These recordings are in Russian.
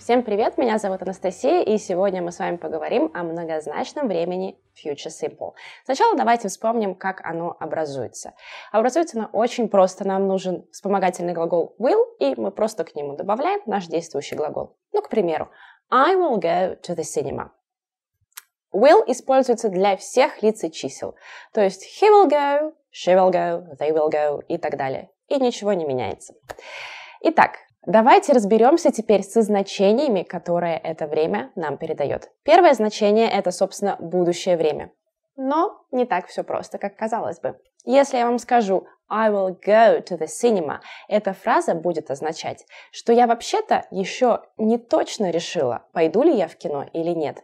Всем привет, меня зовут Анастасия, и сегодня мы с вами поговорим о многозначном времени Future Simple. Сначала давайте вспомним, как оно образуется. Образуется оно очень просто. Нам нужен вспомогательный глагол will, и мы просто к нему добавляем наш действующий глагол. Ну, к примеру, I will go to the cinema. Will используется для всех лиц и чисел. То есть he will go, she will go, they will go и так далее. И ничего не меняется. Итак, Давайте разберемся теперь со значениями, которые это время нам передает. Первое значение — это, собственно, будущее время. Но не так все просто, как казалось бы. Если я вам скажу «I will go to the cinema», эта фраза будет означать, что я вообще-то еще не точно решила, пойду ли я в кино или нет.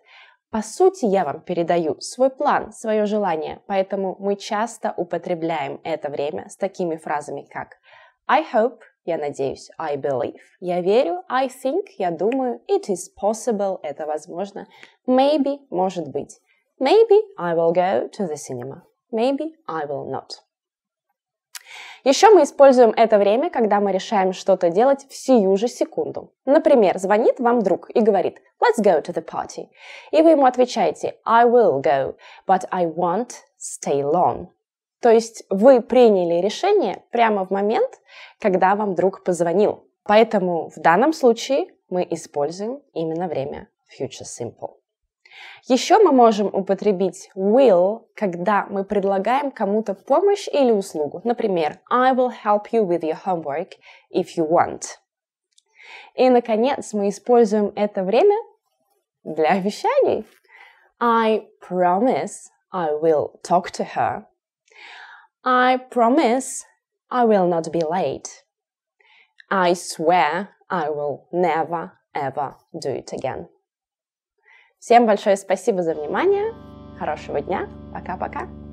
По сути, я вам передаю свой план, свое желание, поэтому мы часто употребляем это время с такими фразами, как I hope я надеюсь, I believe. Я верю, I think, я думаю, it is possible, это возможно, maybe, может быть. Maybe I will go to the cinema. Maybe I will not. Еще мы используем это время, когда мы решаем что-то делать в сию же секунду. Например, звонит вам друг и говорит «Let's go to the party». И вы ему отвечаете «I will go, but I won't stay long». То есть вы приняли решение прямо в момент, когда вам друг позвонил. Поэтому в данном случае мы используем именно время future simple. Еще мы можем употребить will, когда мы предлагаем кому-то помощь или услугу. Например, I will help you with your homework if you want. И, наконец, мы используем это время для обещаний. I promise I will talk to her I promise I will not be late. I swear I will never ever do it again. Всем большое спасибо за внимание. Хорошего дня. Пока-пока.